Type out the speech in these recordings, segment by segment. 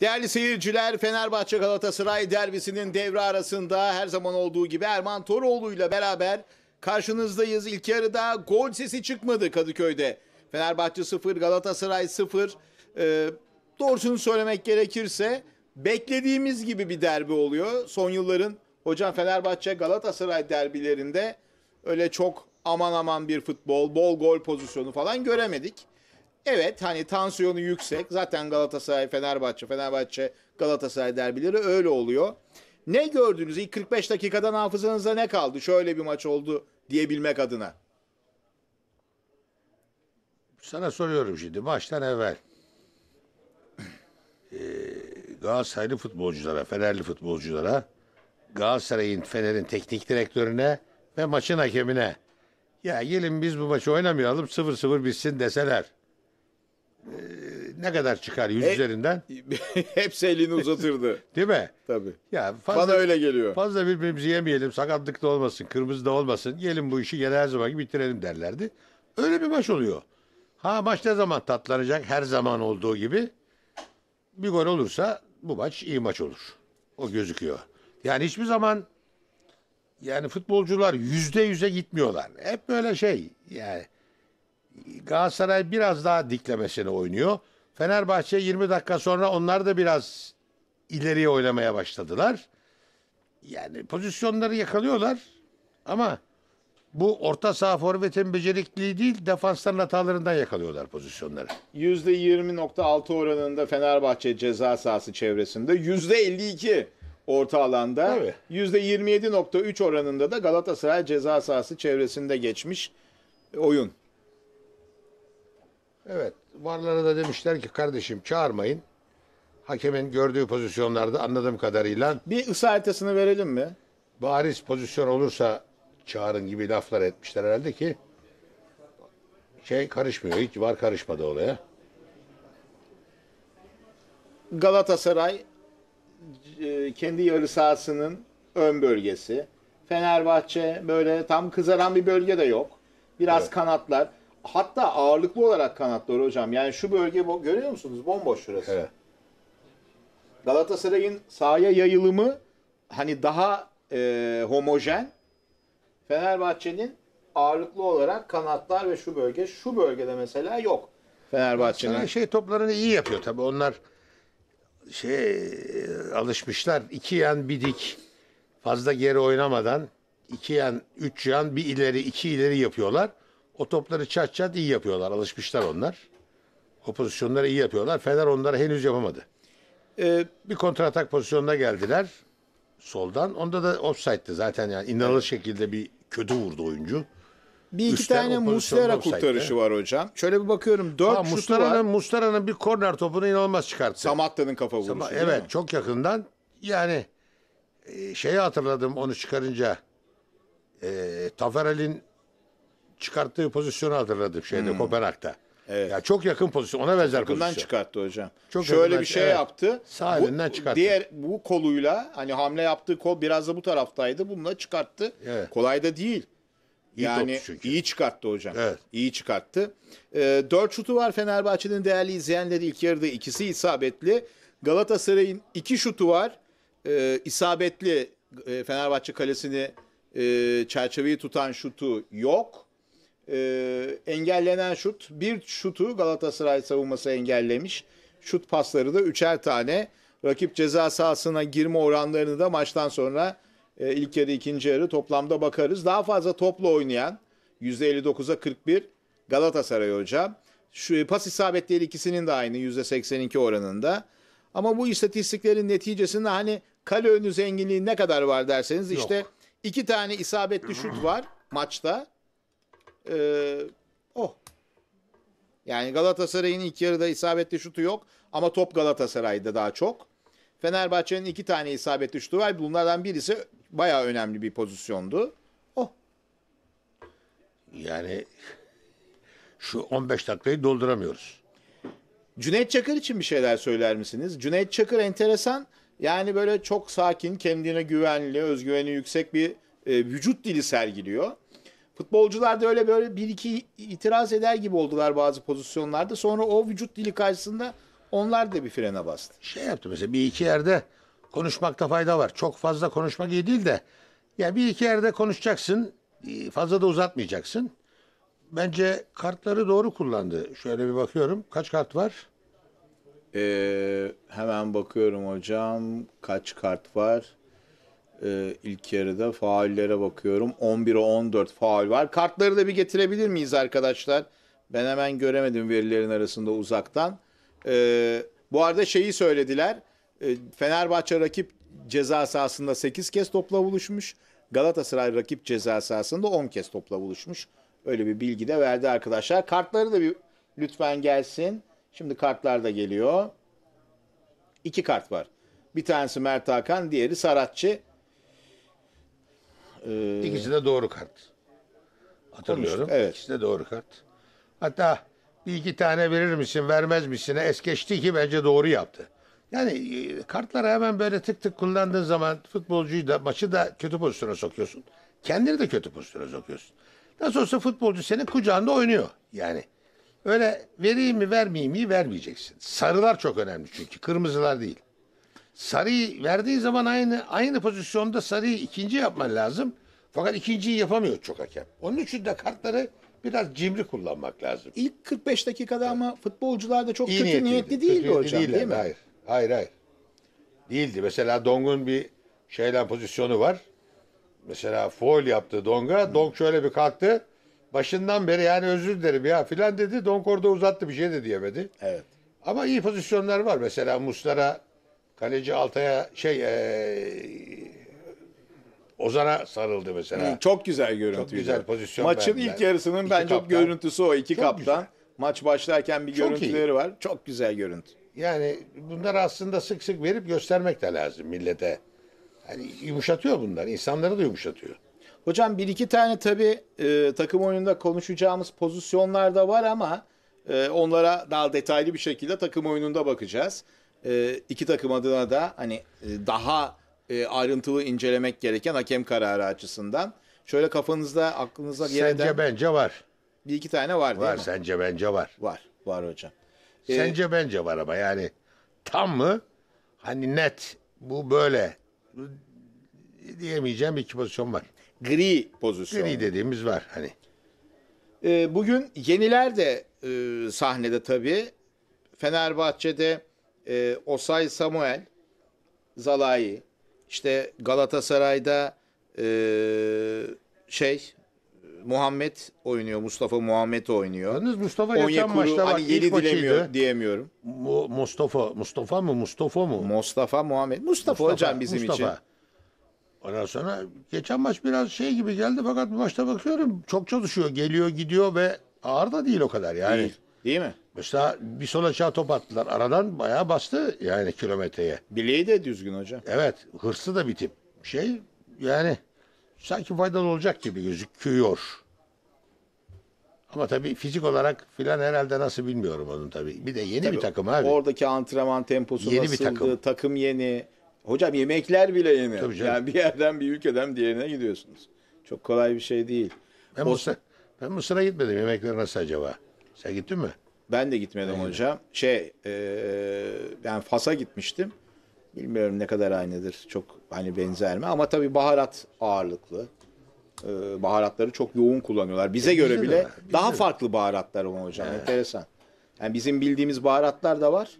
Değerli seyirciler Fenerbahçe Galatasaray derbisinin devre arasında her zaman olduğu gibi Erman Toroğlu ile beraber karşınızdayız. İlk yarıda gol sesi çıkmadı Kadıköy'de. Fenerbahçe 0 Galatasaray 0. Ee, doğrusunu söylemek gerekirse beklediğimiz gibi bir derbi oluyor. Son yılların hocam Fenerbahçe Galatasaray derbilerinde öyle çok aman aman bir futbol, bol gol pozisyonu falan göremedik. Evet hani tansiyonu yüksek. Zaten Galatasaray, Fenerbahçe, Fenerbahçe, Galatasaray derbileri öyle oluyor. Ne gördünüz? İlk 45 dakikadan hafızanızda ne kaldı? Şöyle bir maç oldu diyebilmek adına. Sana soruyorum şimdi maçtan evvel. Ee, Galatasaraylı futbolculara, Fenerli futbolculara, Galatasaray'ın, Fener'in teknik direktörüne ve maçın hakemine. Ya gelin biz bu maçı oynamayalım sıfır sıfır bitsin deseler. Ee, ne kadar çıkar yüz E- üzerinden? Hepsi elini uzatırdı. Değil mi? Tabii. Ya fazla, Bana öyle geliyor. Fazla birbirimizi yemeyelim, sakatlık da olmasın, kırmızı da olmasın. Gelin bu işi gene her zamanki bitirelim derlerdi. Öyle bir maç oluyor. Ha maç ne zaman tatlanacak? Her zaman olduğu gibi. Bir gol olursa bu maç iyi maç olur. O gözüküyor. Yani hiçbir zaman yani futbolcular yüzde yüze gitmiyorlar. Hep böyle şey yani Galatasaray biraz daha diklemesini oynuyor. Fenerbahçe 20 dakika sonra onlar da biraz ileriye oynamaya başladılar. Yani pozisyonları yakalıyorlar ama bu orta saha forvetin becerikliliği değil defansların hatalarından yakalıyorlar pozisyonları. %20.6 oranında Fenerbahçe ceza sahası çevresinde %52 orta alanda Tabii. %27.3 oranında da Galatasaray ceza sahası çevresinde geçmiş oyun. Evet. Varlara da demişler ki kardeşim çağırmayın. Hakemin gördüğü pozisyonlarda anladığım kadarıyla Bir ısı verelim mi? bariz pozisyon olursa çağırın gibi laflar etmişler herhalde ki şey karışmıyor. Hiç var karışmadı olaya. Galatasaray e, kendi yarı sahasının ön bölgesi. Fenerbahçe böyle tam kızaran bir bölge de yok. Biraz Evet. kanatlar hatta ağırlıklı olarak kanatları hocam. Yani şu bölge görüyor musunuz? Bomboş şurası. Evet. Galatasaray'ın sahaya yayılımı hani daha e, homojen. Fenerbahçe'nin ağırlıklı olarak kanatlar ve şu bölge, şu bölgede mesela yok. Fenerbahçe'nin. Şey toplarını iyi yapıyor tabii. Onlar şey e, alışmışlar. İki yan bir dik fazla geri oynamadan iki yan, üç yan bir ileri, iki ileri yapıyorlar. O topları çat çat iyi yapıyorlar. Alışmışlar onlar. O pozisyonları iyi yapıyorlar. Fener onları henüz yapamadı. Ee, bir kontratak pozisyonuna geldiler soldan. Onda da offside'di zaten yani inanılır şekilde bir kötü vurdu oyuncu. Bir iki Üstten tane Muslera kurtarışı var hocam. Şöyle bir bakıyorum. Dört ha, Muslera'nın, Muslera'nın bir korner topunu inanılmaz çıkarttı. Samatta'nın kafa vuruşu. Sama, evet mi? çok yakından yani e, şeyi hatırladım onu çıkarınca. E, Taferel'in çıkarttığı pozisyonu hatırladık şeyde hmm. Kopenhag'da. Evet. Ya çok yakın pozisyon. Ona benzer Yakından pozisyon. çıkarttı hocam. Çok Şöyle bir şey evet. yaptı. Sağ bu, elinden çıkarttı. Diğer bu koluyla hani hamle yaptığı kol biraz da bu taraftaydı. Bununla çıkarttı. Evet. Kolay da değil. İyi yani iyi çıkarttı hocam. Evet. İyi çıkarttı. Ee, dört şutu var Fenerbahçe'nin değerli izleyenleri ilk yarıda ikisi isabetli. Galatasaray'ın iki şutu var. Ee, isabetli e, Fenerbahçe kalesini e, çerçeveyi tutan şutu yok e, engellenen şut. Bir şutu Galatasaray savunması engellemiş. Şut pasları da üçer tane. Rakip ceza sahasına girme oranlarını da maçtan sonra e, ilk yarı ikinci yarı toplamda bakarız. Daha fazla toplu oynayan %59'a 41 Galatasaray hocam. Şu e, pas isabetleri ikisinin de aynı %82 oranında. Ama bu istatistiklerin neticesinde hani kale önü zenginliği ne kadar var derseniz işte iki tane isabetli şut var maçta. Ee, oh. Yani Galatasaray'ın ilk yarıda isabetli şutu yok ama top Galatasaray'da daha çok. Fenerbahçe'nin iki tane isabetli şutu var. Bunlardan birisi bayağı önemli bir pozisyondu. Oh. Yani şu 15 dakikayı dolduramıyoruz. Cüneyt Çakır için bir şeyler söyler misiniz? Cüneyt Çakır enteresan. Yani böyle çok sakin, kendine güvenli, özgüveni yüksek bir e, vücut dili sergiliyor. Futbolcular da öyle böyle bir iki itiraz eder gibi oldular bazı pozisyonlarda. Sonra o vücut dili karşısında onlar da bir frene bastı. Şey yaptı mesela bir iki yerde konuşmakta fayda var. Çok fazla konuşmak iyi değil de ya bir iki yerde konuşacaksın. Fazla da uzatmayacaksın. Bence kartları doğru kullandı. Şöyle bir bakıyorum. Kaç kart var? Ee, hemen bakıyorum hocam. Kaç kart var? e, ilk yarıda. Faallere bakıyorum. 11'e 14 faal var. Kartları da bir getirebilir miyiz arkadaşlar? Ben hemen göremedim verilerin arasında uzaktan. E, bu arada şeyi söylediler. E, Fenerbahçe rakip ceza sahasında 8 kez topla buluşmuş. Galatasaray rakip ceza sahasında 10 kez topla buluşmuş. Öyle bir bilgi de verdi arkadaşlar. Kartları da bir lütfen gelsin. Şimdi kartlar da geliyor. İki kart var. Bir tanesi Mert Hakan, diğeri Saratçı e, İkisi de doğru kart. Hatırlıyorum. Konuştuk, evet. İkisi de doğru kart. Hatta bir iki tane verir misin vermez misin es geçti ki bence doğru yaptı. Yani e, kartları hemen böyle tık tık kullandığın zaman futbolcuyu da maçı da kötü pozisyona sokuyorsun. Kendini de kötü pozisyona sokuyorsun. Nasıl olsa futbolcu senin kucağında oynuyor yani. Öyle vereyim mi vermeyeyim mi vermeyeceksin. Sarılar çok önemli çünkü kırmızılar değil. Sarıyı verdiği zaman aynı aynı pozisyonda sarıyı ikinci yapman lazım. Fakat ikinciyi yapamıyor çok hakem. Onun için de kartları biraz cimri kullanmak lazım. İlk 45 dakikada ama futbolcular da çok İyi kötü niyetliydi. niyetli değildi Kötü hocam değiller, değil mi? Hayır. Hayır hayır. Değildi. Mesela Dong'un bir şeyle pozisyonu var. Mesela foul yaptı Dong'a. Dong şöyle bir kalktı. Başından beri yani özür dilerim ya filan dedi. Dong orada uzattı bir şey de diyemedi. Evet. Ama iyi pozisyonlar var. Mesela muslara Kaleci Altay'a şey e, Ozan'a sarıldı mesela. çok güzel görüntü. Çok güzel pozisyon. Maçın ben, ilk yarısının bence kaptan. görüntüsü o iki çok kaptan. Güzel. Maç başlarken bir çok görüntüleri iyi. var. Çok güzel görüntü. Yani bunlar aslında sık sık verip göstermek de lazım millete. Yani yumuşatıyor bunlar. İnsanları da yumuşatıyor. Hocam bir iki tane tabii e, takım oyununda konuşacağımız pozisyonlar da var ama e, onlara daha detaylı bir şekilde takım oyununda bakacağız e, iki takım adına da hani e, daha e, ayrıntılı incelemek gereken hakem kararı açısından. Şöyle kafanızda aklınıza yer Sence eden bence var. bir iki tane var değil Var mi? sence bence var. Var. Var hocam. Ee, Sence bence var ama yani tam mı? Hani net bu böyle diyemeyeceğim iki pozisyon var. Gri pozisyon. gri dediğimiz var hani. E, bugün yeniler de e, sahnede tabii. Fenerbahçe'de e, Osay Samuel, Zalai, işte Galatasaray'da e, şey Muhammed oynuyor. Mustafa Muhammed oynuyor. Yalnız Mustafa Onyekuru, geçen maçta bak hani yeni dilemiyor maçıydı. diyemiyorum. Mu, Mustafa Mustafa mı Mustafa mı? Mustafa Muhammed. Mustafa, Mustafa hocam bizim Mustafa. için. Ondan sonra geçen maç biraz şey gibi geldi fakat bu maçta bakıyorum çok çalışıyor. Geliyor gidiyor ve ağır da değil o kadar yani. Değil, değil mi? Mesela bir sol açığa top attılar. Aradan bayağı bastı yani kilometreye. Bileği de düzgün hocam. Evet. hırsı da bitip. Şey yani sanki faydalı olacak gibi gözüküyor. Ama tabii fizik olarak filan herhalde nasıl bilmiyorum onun tabii. Bir de yeni tabii, bir takım abi. Oradaki antrenman temposu yeni nasıldı? Bir takım. takım yeni. Hocam yemekler bile yeni. Tabii canım. Yani bir yerden bir ülkeden diğerine gidiyorsunuz. Çok kolay bir şey değil. Ben, o... Mısır, ben Mısır'a gitmedim. Yemekler nasıl acaba? Sen gittin mi? Ben de gitmedim Aynen. hoca. Şey e, ben yani Fas'a gitmiştim. Bilmiyorum ne kadar aynıdır. Çok hani benzer mi? Ama tabii baharat ağırlıklı. E, baharatları çok yoğun kullanıyorlar. Bize e, göre bile de, daha de. farklı baharatlar var hocam. Evet. Enteresan. Yani bizim bildiğimiz baharatlar da var.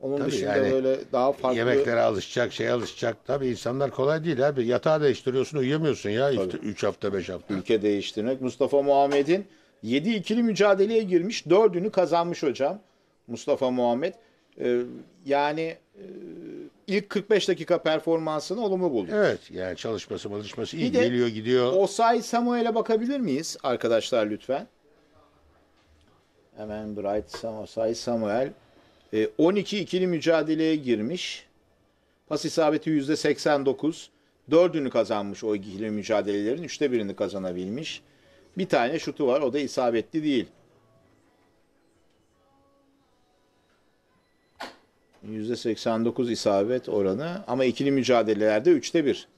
Onun tabii dışında yani, böyle daha farklı... Yemeklere alışacak, şey alışacak. Tabii insanlar kolay değil abi. Yatağı değiştiriyorsun, uyuyamıyorsun ya. Tabii. İşte 3 hafta, 5 hafta. Ülke değiştirmek. Mustafa Muhammed'in 7 ikili mücadeleye girmiş. 4'ünü kazanmış hocam. Mustafa Muhammed. Ee, yani e, ilk 45 dakika performansını olumlu bulduk. Evet yani çalışması çalışması iyi geliyor gidiyor. Osay Samuel'e bakabilir miyiz arkadaşlar lütfen? Hemen Bright Osay Samuel. E, ee, 12 ikili mücadeleye girmiş. Pas isabeti %89. Dördünü kazanmış o ikili mücadelelerin. Üçte birini kazanabilmiş. Bir tane şutu var o da isabetli değil. %89 isabet oranı ama ikili mücadelelerde üçte bir.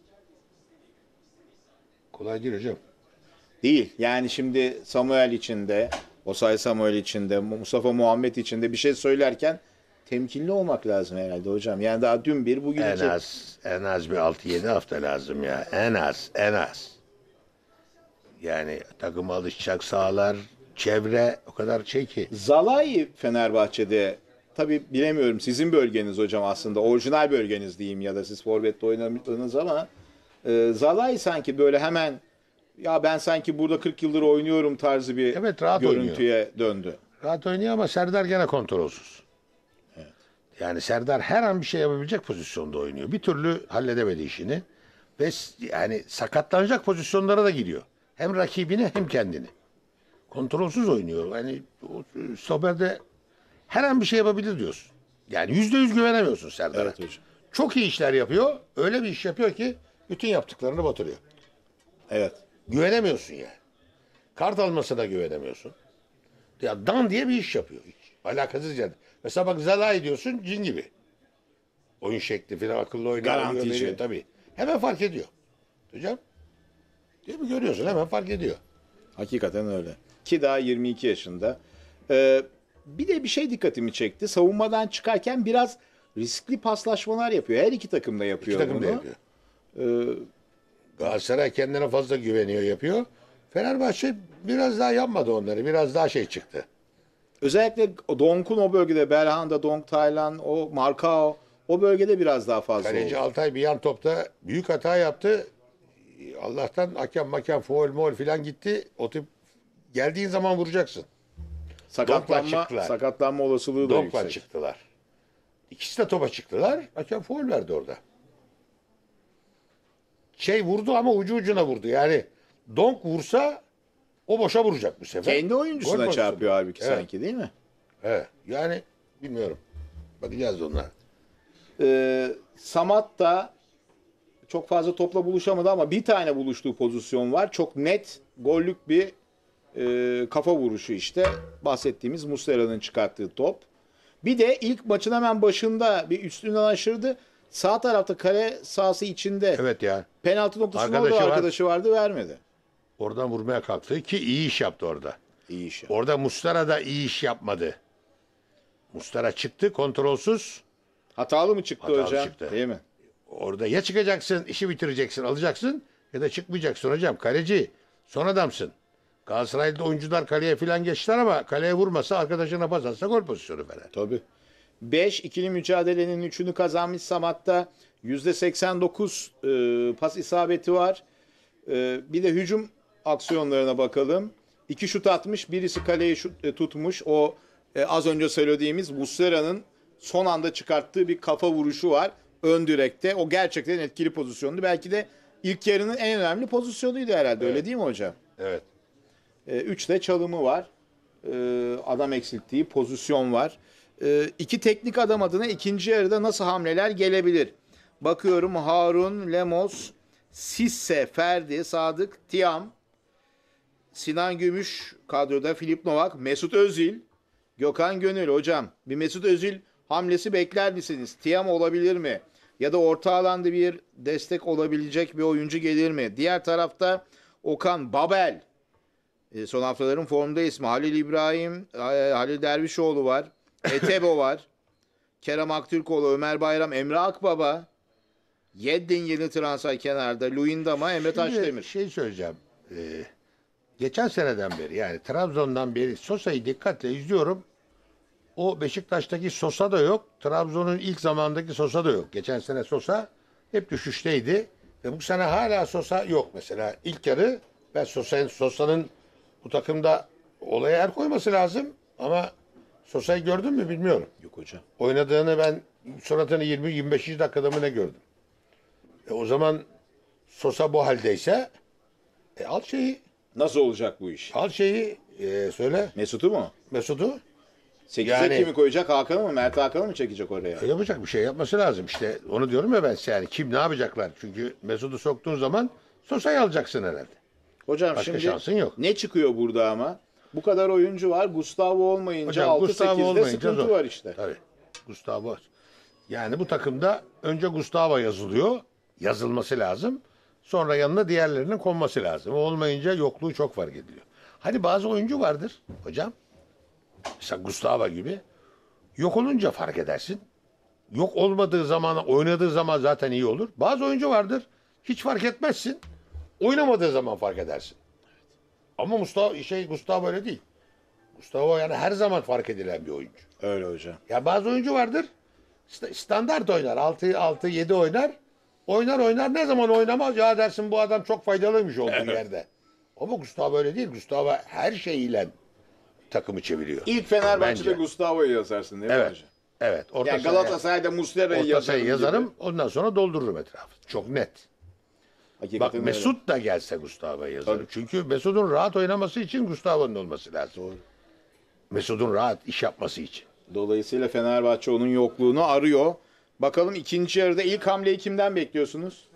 Kolay değil hocam. Değil. Yani şimdi Samuel için de, Osay Samuel için de, Mustafa Muhammed için de bir şey söylerken temkinli olmak lazım herhalde hocam. Yani daha dün bir bugün en az en az bir 6-7 hafta lazım ya. En az en az. Yani takım alışacak sahalar, çevre o kadar şey ki. Zalai Fenerbahçe'de tabi bilemiyorum sizin bölgeniz hocam aslında orijinal bölgeniz diyeyim ya da siz forvette oynadınız ama e, Zalai sanki böyle hemen ya ben sanki burada 40 yıldır oynuyorum tarzı bir Evet, rahat görüntüye döndü. Rahat oynuyor ama Serdar gene kontrolsüz. Evet. Yani Serdar her an bir şey yapabilecek pozisyonda oynuyor. Bir türlü halledemedi işini. Ve yani sakatlanacak pozisyonlara da giriyor. Hem rakibini hem kendini. Kontrolsüz oynuyor. Yani stoperde her an bir şey yapabilir diyorsun. Yani yüzde yüz güvenemiyorsun Serdar'a. Evet hocam. Çok iyi işler yapıyor. Öyle bir iş yapıyor ki bütün yaptıklarını batırıyor. Evet. Güvenemiyorsun yani. Kart almasına güvenemiyorsun. Ya dan diye bir iş yapıyor. Hiç. Alakasız yani. Mesela bak Zalai diyorsun cin gibi. Oyun şekli falan akıllı oynuyor. Garantici. Tabii. Hemen fark ediyor. Hocam Değil mi? Görüyorsun hemen fark ediyor. Hakikaten öyle. Ki daha 22 yaşında. Ee, bir de bir şey dikkatimi çekti. Savunmadan çıkarken biraz riskli paslaşmalar yapıyor. Her iki takım da yapıyor İki takım da yapıyor. Ee, Galatasaray kendine fazla güveniyor yapıyor. Fenerbahçe biraz daha yapmadı onları. Biraz daha şey çıktı. özellikle Donk'un o bölgede Belhanda, Donk, Taylan, o Markao o bölgede biraz daha fazla Kaleci oldu. Altay bir yan topta büyük hata yaptı. Allah'tan hakem makem foul mol filan gitti. O tip geldiğin zaman vuracaksın. Sakatlanma, sakatlanma olasılığı da Donkla yüksek. çıktılar. İkisi de topa çıktılar. Hakem foul verdi orada. Şey vurdu ama ucu ucuna vurdu. Yani Donk vursa o boşa vuracak bu sefer. Kendi oyuncusuna Gol çarpıyor boşuna. halbuki evet. sanki değil mi? Evet. Yani bilmiyorum. Bakacağız onlara. Ee, Samat da çok fazla topla buluşamadı ama bir tane buluştuğu pozisyon var. Çok net gollük bir e, kafa vuruşu işte bahsettiğimiz Muslera'nın çıkarttığı top. Bir de ilk maçın hemen başında bir üstünden aşırdı. Sağ tarafta kare sahası içinde Evet ya. penaltı noktasında Arkadaşı orada var. arkadaşı vardı vermedi. Oradan vurmaya kalktı ki iyi iş yaptı orada. İyi iş. yaptı. Orada Mustara da iyi iş yapmadı. Mustara çıktı kontrolsüz. Hatalı mı çıktı Hatalı hocam? çıktı. Değil mi? Orada ya çıkacaksın, işi bitireceksin, alacaksın ya da çıkmayacaksın hocam. Kaleci, son adamsın. Galatasaray'da oyuncular kaleye falan geçtiler ama kaleye vurmasa arkadaşına pas atsa gol pozisyonu falan. Tabii. 5 ikili mücadelenin 3'ünü kazanmış Samat'ta. %89 e, pas isabeti var. E, bir de hücum aksiyonlarına bakalım. İki şut atmış, birisi kaleyi şut, e, tutmuş. O e, az önce söylediğimiz Muslera'nın son anda çıkarttığı bir kafa vuruşu var ön direkte o gerçekten etkili pozisyondu. Belki de ilk yarının en önemli pozisyonuydu herhalde evet. öyle değil mi hocam? Evet. E, üç de çalımı var. E, adam eksilttiği pozisyon var. E, iki teknik adam adına ikinci yarıda nasıl hamleler gelebilir? Bakıyorum Harun, Lemos, Sisse, Ferdi, Sadık, Tiam, Sinan Gümüş kadroda Filip Novak, Mesut Özil, Gökhan Gönül hocam. Bir Mesut Özil hamlesi bekler misiniz? Tiam olabilir mi? Ya da orta alanda bir destek olabilecek bir oyuncu gelir mi? Diğer tarafta Okan Babel. E, son haftaların formda ismi Halil İbrahim, e, Halil Dervişoğlu var. Etebo var. Kerem Aktürkoğlu, Ömer Bayram, Emre Akbaba. Yeddin yeni transfer kenarda. Luindama, Emre Taşdemir. Şey söyleyeceğim. Ee, geçen seneden beri yani Trabzon'dan beri Sosa'yı dikkatle izliyorum o Beşiktaş'taki Sosa da yok. Trabzon'un ilk zamandaki Sosa da yok. Geçen sene Sosa hep düşüşteydi. Ve bu sene hala Sosa yok mesela. ilk yarı ben Sosa'nın Sosa'nın bu takımda olaya yer koyması lazım ama Sosa'yı gördün mü bilmiyorum. Yok hocam. Oynadığını ben suratını 20 25. dakikada mı ne gördüm. E o zaman Sosa bu haldeyse e al şeyi. Nasıl olacak bu iş? Al şeyi e, söyle. Mesut'u mu? Mesut'u. 8'e Yani- kimi koyacak? Hakan'ı mı? Mert Hakan'ı mı çekecek oraya? E, yapacak bir şey yapması lazım İşte Onu diyorum ya ben size yani kim ne yapacaklar? Çünkü Mesut'u soktuğun zaman Sosa'yı alacaksın herhalde. Hocam Başka şimdi şansın yok. ne çıkıyor burada ama? Bu kadar oyuncu var. Gustavo olmayınca Hocam 6-8'de sıkıntı zor. var işte. Tabii. Gustavo. Yani bu takımda önce Gustavo yazılıyor. Yazılması lazım. Sonra yanına diğerlerinin konması lazım. O olmayınca yokluğu çok var ediliyor. Hani bazı oyuncu vardır hocam mesela Gustavo gibi yok olunca fark edersin. Yok olmadığı zaman, oynadığı zaman zaten iyi olur. Bazı oyuncu vardır, hiç fark etmezsin. Oynamadığı zaman fark edersin. Ama Mustafa şey Gustavo öyle değil. Gustavo yani her zaman fark edilen bir oyuncu. Öyle hocam. Ya bazı oyuncu vardır. Standart oynar. 6 6 7 oynar. Oynar oynar ne zaman oynamaz ya dersin bu adam çok faydalıymış olduğu yerde. Ama Gustavo öyle değil. Gustavo her şey şeyiyle takımı çeviriyor. İlk Fenerbahçe'de Bence. Gustavo'yu yazarsın değil mi Evet. hocam? Evet. Orta Yani sahaya- Galatasaray'da Muslera'yı yazarım. yazarım. Ondan sonra doldururum etrafı. Çok net. Bak Hakikaten öyle. Mesut da gelse Gustavo'ya yazarım. Tabii. Çünkü Mesut'un rahat oynaması için Gustavo'nun olması lazım. Doğru. Mesut'un rahat iş yapması için. Dolayısıyla Fenerbahçe onun yokluğunu arıyor. Bakalım ikinci yarıda ilk hamleyi kimden bekliyorsunuz?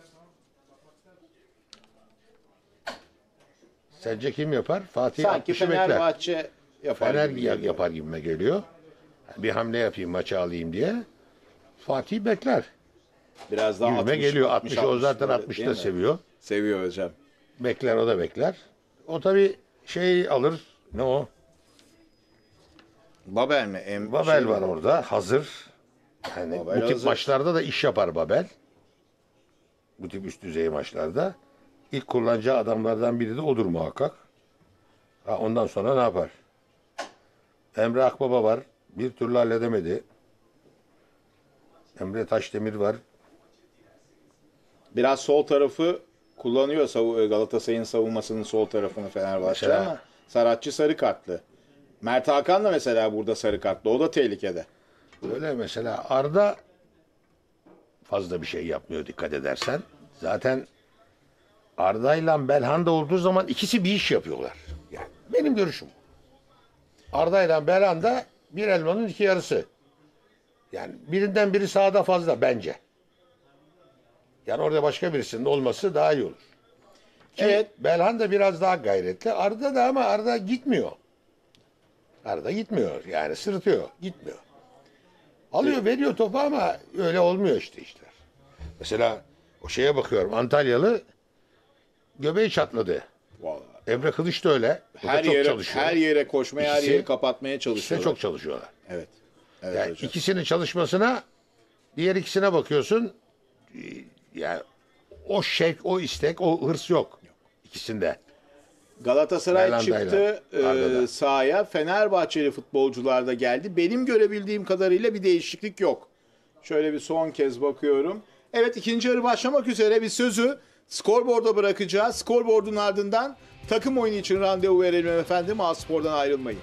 Sence kim yapar? Fatih Sanki 60'ı bekler. Fenerbahçe yapar Fener gibi geliyor. yapar gibime geliyor. Bir hamle yapayım maçı alayım diye. Fatih bekler. Biraz daha Gibime 60, geliyor. 60, 60 o zaten böyle, 60 da seviyor. Seviyor hocam. Bekler o da bekler. O tabi şey alır. Ne o? Babel mi? Em Babel şey var mi? orada. Hazır. Yani Babel bu tip hazır. maçlarda da iş yapar Babel. Bu tip üst düzey maçlarda. İlk kullanacağı adamlardan biri de odur muhakkak. Ha, ondan sonra ne yapar? Emre Akbaba var. Bir türlü halledemedi. Emre Taşdemir var. Biraz sol tarafı kullanıyor e, Galatasaray'ın savunmasının sol tarafını Fenerbahçe ama Saratçı sarı kartlı. Mert Hakan da mesela burada sarı kartlı. O da tehlikede. Öyle mesela Arda fazla bir şey yapmıyor dikkat edersen. Zaten Arda ile Belhanda olduğu zaman ikisi bir iş yapıyorlar. Yani benim görüşüm. Arda ile Beran da bir elmanın iki yarısı. Yani birinden biri sağda fazla bence. Yani orada başka birisinin olması daha iyi olur. Ki evet. Belhan da biraz daha gayretli. Arda da ama Arda gitmiyor. Arda gitmiyor. Yani sırıtıyor. Gitmiyor. Alıyor evet. veriyor topu ama öyle olmuyor işte işler. Mesela o şeye bakıyorum. Antalyalı göbeği çatladı. Vallahi. Emre Kılıç da öyle. O her da çok yere çalışıyor. her yere koşmaya, İkisi, her yeri kapatmaya çalışıyorlar. İkisi çok çalışıyorlar. Evet. evet yani hocam. ikisinin çalışmasına diğer ikisine bakıyorsun. E, yani o şevk, o istek, o hırs yok. yok. İkisinde. Galatasaray Belanda çıktı e, sahaya. Fenerbahçeli futbolcular da geldi. Benim görebildiğim kadarıyla bir değişiklik yok. Şöyle bir son kez bakıyorum. Evet ikinci yarı başlamak üzere bir sözü skorborda bırakacağız. Skorboardun ardından Takım oyunu için randevu verelim efendim. Aspor'dan ayrılmayın.